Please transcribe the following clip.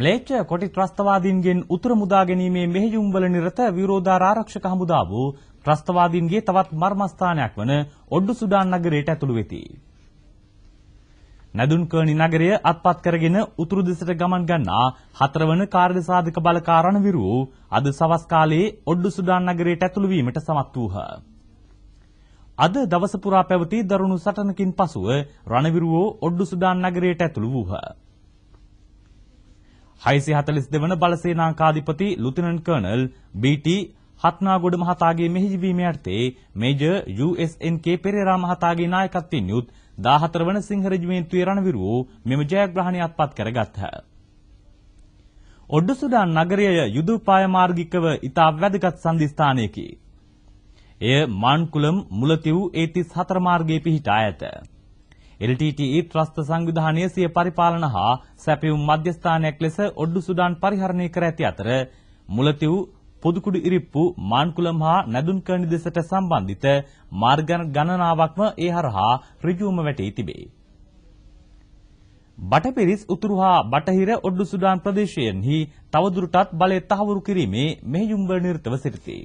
ම්ලේච්ඡ කොටි ත්‍රස්තවාදීන්ගෙන් උතුර මුදා ගැනීමේ මෙහෙයුම්වල නිරත විරෝධාරාරක්ෂක හමුදා වූ ත්‍රස්තවාදීන්ගේ තවත් මර්මස්ථානයක් වන ඔඩ්ඩු සුඩාන් නගරයට ඇතුළු වෙති. නදුන්කර්ණි නගරය අත්පත් කරගෙන උතුරු දෙසට ගමන් ගන්නා හතරවන කාර්යසාධක බලකාරණ විරු අද සවස් කාලයේ ඔඩ්ඩු සුඩාන් නගරයට ඇතුළු වීමට සමත් වූහ. අද දවස පුරා පැවති දරුණු සටනකින් පසුව රණවිරුවෝ ඔඩ්ඩු සුඩාන් නගරයට ඇතුළු වූහ. 642 වන බලසේනාංකාධිපති ලුතිනන්ට් කර්නල් බීටී හත්නාගොඩ මහතාගේ මෙහිවීම යටතේ මේජර් USNK පෙරේරා මහතාගේ නායකත්වයෙන් යුත් 14 වන සිංහ රෙජිමේන්තුවේ රණවිරුවෝ මෙම ජයග්‍රහණය අත්පත් කරගත්හ. ඔඩ්ඩු සුඩාන් නගරය යුදු පායමාර්ගිකව ඉතා වැදගත් සංධිස්ථානයකි. එය මාන්කුලම් මුලතිව් ඒ 34 මාර්ගයේ පිහිටා ඇත. එල්ටීටීඊ ත්‍රස්ත සංවිධානය සිය පරිපාලන හා සැපියුම් මධ්‍යස්ථානයක් ලෙස ඔඩ්ඩු සුඩාන් පරිහරණය කර ඇති අතර මුලතිව් පුදුකුඩු ඉරිප්පු මාන්කුලම් හා නැදුන්කරණි දෙසට සම්බන්ධිත මාර්ග ගණනාවක්ම ඒ හරහා ඍජුවම වැටී තිබේ. බටපිරිස් උතුරු හා බටහිර ඔඩ්ඩු සුඩාන් ප්‍රදේශයන්හි තවදුරටත් බලය තහවුරු කිරීමේ මෙහෙයුම්වල නිරතව සිටිතී.